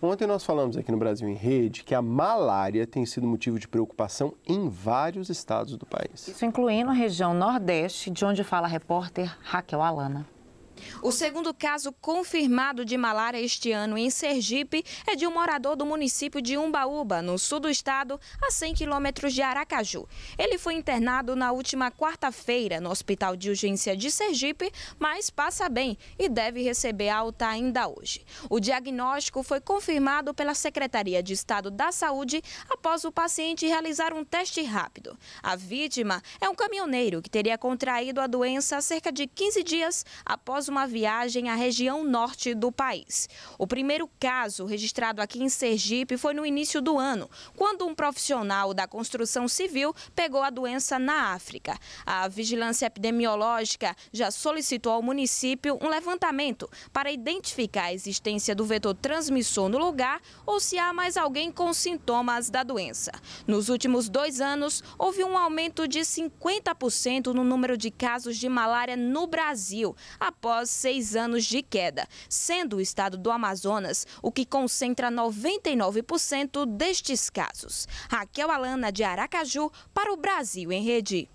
Ontem nós falamos aqui no Brasil em Rede que a malária tem sido motivo de preocupação em vários estados do país. Isso incluindo a região Nordeste, de onde fala a repórter Raquel Alana. O segundo caso confirmado de malária este ano em Sergipe é de um morador do município de Umbaúba, no sul do estado, a 100 quilômetros de Aracaju. Ele foi internado na última quarta-feira no Hospital de Urgência de Sergipe, mas passa bem e deve receber alta ainda hoje. O diagnóstico foi confirmado pela Secretaria de Estado da Saúde após o paciente realizar um teste rápido. A vítima é um caminhoneiro que teria contraído a doença cerca de 15 dias após uma viagem à região norte do país. O primeiro caso registrado aqui em Sergipe foi no início do ano, quando um profissional da construção civil pegou a doença na África. A Vigilância Epidemiológica já solicitou ao município um levantamento para identificar a existência do vetor transmissor no lugar ou se há mais alguém com sintomas da doença. Nos últimos dois anos, houve um aumento de 50% no número de casos de malária no Brasil, após após seis anos de queda, sendo o estado do Amazonas o que concentra 99% destes casos. Raquel Alana, de Aracaju, para o Brasil em Rede.